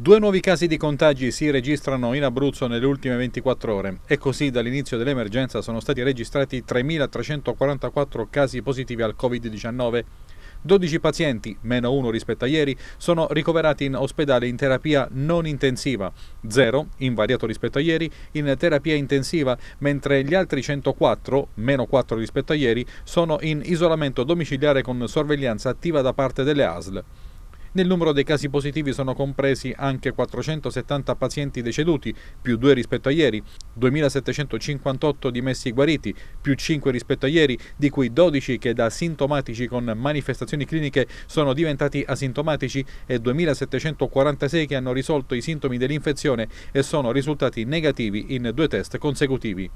Due nuovi casi di contagi si registrano in Abruzzo nelle ultime 24 ore e così dall'inizio dell'emergenza sono stati registrati 3.344 casi positivi al Covid-19. 12 pazienti, meno uno rispetto a ieri, sono ricoverati in ospedale in terapia non intensiva, 0, invariato rispetto a ieri, in terapia intensiva, mentre gli altri 104, meno 4 rispetto a ieri, sono in isolamento domiciliare con sorveglianza attiva da parte delle ASL. Nel numero dei casi positivi sono compresi anche 470 pazienti deceduti, più 2 rispetto a ieri, 2758 dimessi guariti, più 5 rispetto a ieri, di cui 12 che da sintomatici con manifestazioni cliniche sono diventati asintomatici e 2746 che hanno risolto i sintomi dell'infezione e sono risultati negativi in due test consecutivi.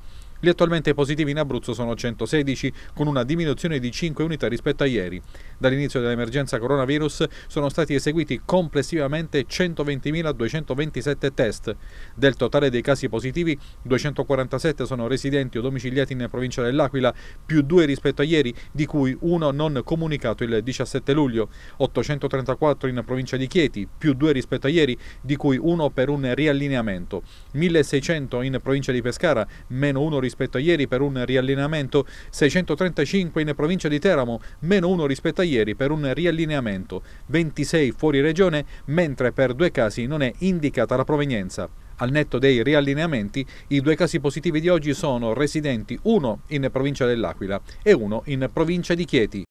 Gli attualmente positivi in Abruzzo sono 116, con una diminuzione di 5 unità rispetto a ieri. Dall'inizio dell'emergenza coronavirus sono stati eseguiti complessivamente 120.227 test. Del totale dei casi positivi, 247 sono residenti o domiciliati in provincia dell'Aquila, più due rispetto a ieri, di cui uno non comunicato il 17 luglio, 834 in provincia di Chieti, più due rispetto a ieri, di cui uno per un riallineamento, 1600 in provincia di Pescara, meno uno rispetto rispetto a ieri per un riallineamento, 635 in provincia di Teramo, meno 1 rispetto a ieri per un riallineamento, 26 fuori regione, mentre per due casi non è indicata la provenienza. Al netto dei riallineamenti, i due casi positivi di oggi sono residenti uno in provincia dell'Aquila e uno in provincia di Chieti.